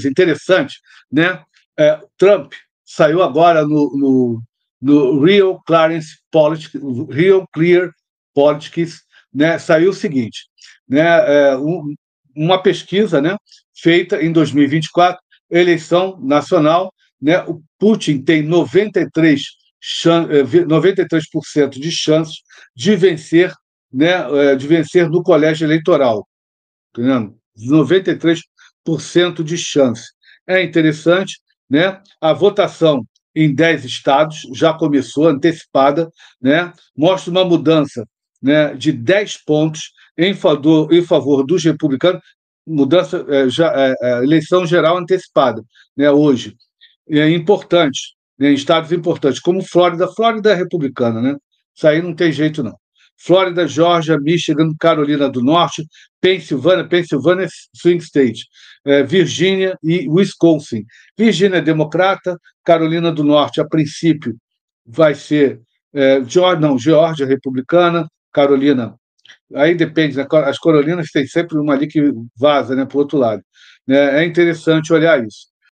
coisa interessante, né? É, Trump saiu agora no, no, no Real Clarence Politics, Real Clear Politics, né? Saiu o seguinte, né? É, um, uma pesquisa, né? Feita em 2024, eleição nacional, né? O Putin tem 93 93% eh, de chances de vencer, né, é, de vencer no colégio eleitoral. Tá entendendo? 93% de chance. É interessante, né? A votação em 10 estados já começou, antecipada, né? Mostra uma mudança né, de 10 pontos em favor, em favor dos republicanos, mudança, é, já, é, é, eleição geral antecipada, né, hoje. É importante, né, em estados importantes, como Flórida. Flórida é republicana, né? Isso aí não tem jeito, não. Flórida, Georgia, Michigan, Carolina do Norte, Pensilvânia, Pensilvânia é swing state, é, Virgínia e Wisconsin. Virgínia é democrata, Carolina do Norte, a princípio, vai ser é, Georgia, não, Geórgia republicana, Carolina. Aí depende, né? as Carolinas têm sempre uma ali que vaza né, para o outro lado. Né. É interessante olhar isso.